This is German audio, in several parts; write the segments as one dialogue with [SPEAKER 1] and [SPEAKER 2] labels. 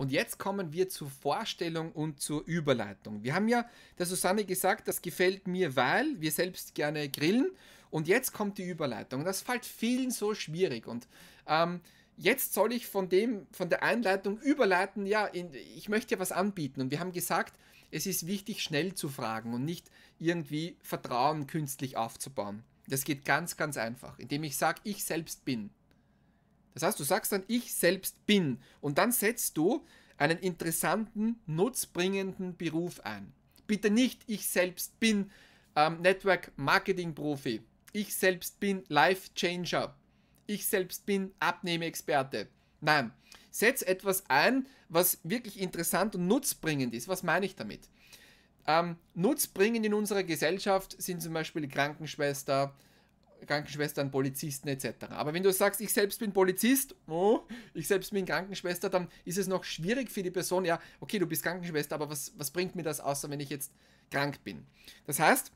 [SPEAKER 1] Und jetzt kommen wir zur Vorstellung und zur Überleitung. Wir haben ja der Susanne gesagt, das gefällt mir, weil wir selbst gerne grillen. Und jetzt kommt die Überleitung. Das fällt vielen so schwierig. Und ähm, jetzt soll ich von dem, von der Einleitung überleiten, ja, in, ich möchte ja was anbieten. Und wir haben gesagt, es ist wichtig, schnell zu fragen und nicht irgendwie Vertrauen künstlich aufzubauen. Das geht ganz, ganz einfach, indem ich sage, ich selbst bin. Das heißt, du sagst dann, ich selbst bin. Und dann setzt du einen interessanten, nutzbringenden Beruf ein. Bitte nicht, ich selbst bin ähm, Network Marketing Profi. Ich selbst bin Life Changer. Ich selbst bin Abnehmexperte. Nein, setz etwas ein, was wirklich interessant und nutzbringend ist. Was meine ich damit? Ähm, nutzbringend in unserer Gesellschaft sind zum Beispiel Krankenschwester, Krankenschwestern, Polizisten etc. Aber wenn du sagst, ich selbst bin Polizist, oh, ich selbst bin Krankenschwester, dann ist es noch schwierig für die Person, ja, okay, du bist Krankenschwester, aber was, was bringt mir das außer, wenn ich jetzt krank bin? Das heißt,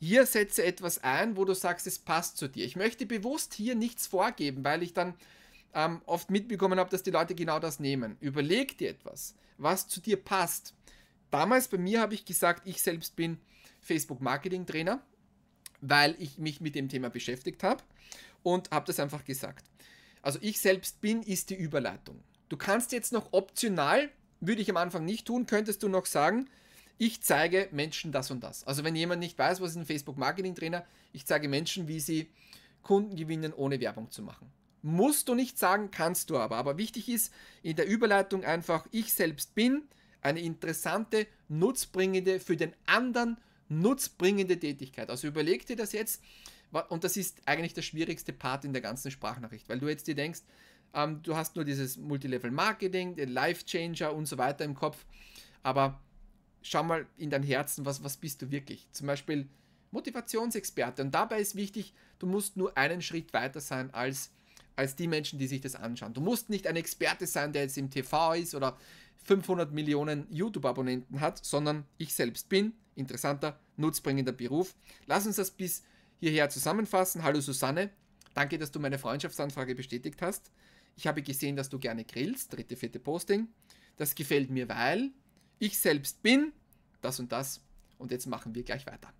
[SPEAKER 1] hier setze etwas ein, wo du sagst, es passt zu dir. Ich möchte bewusst hier nichts vorgeben, weil ich dann ähm, oft mitbekommen habe, dass die Leute genau das nehmen. Überleg dir etwas, was zu dir passt. Damals bei mir habe ich gesagt, ich selbst bin Facebook-Marketing-Trainer weil ich mich mit dem Thema beschäftigt habe und habe das einfach gesagt. Also ich selbst bin ist die Überleitung. Du kannst jetzt noch optional, würde ich am Anfang nicht tun, könntest du noch sagen, ich zeige Menschen das und das. Also wenn jemand nicht weiß, was ist ein Facebook Marketing Trainer, ich zeige Menschen, wie sie Kunden gewinnen, ohne Werbung zu machen. Musst du nicht sagen, kannst du aber. Aber wichtig ist in der Überleitung einfach, ich selbst bin eine interessante, nutzbringende, für den anderen nutzbringende Tätigkeit. Also überleg dir das jetzt, und das ist eigentlich der schwierigste Part in der ganzen Sprachnachricht, weil du jetzt dir denkst, ähm, du hast nur dieses Multilevel-Marketing, den Life-Changer und so weiter im Kopf, aber schau mal in dein Herzen, was, was bist du wirklich? Zum Beispiel Motivationsexperte. Und dabei ist wichtig, du musst nur einen Schritt weiter sein als als die Menschen, die sich das anschauen. Du musst nicht ein Experte sein, der jetzt im TV ist oder 500 Millionen YouTube-Abonnenten hat, sondern ich selbst bin. Interessanter, nutzbringender Beruf. Lass uns das bis hierher zusammenfassen. Hallo Susanne, danke, dass du meine Freundschaftsanfrage bestätigt hast. Ich habe gesehen, dass du gerne grillst. Dritte, vierte Posting. Das gefällt mir, weil ich selbst bin. Das und das. Und jetzt machen wir gleich weiter.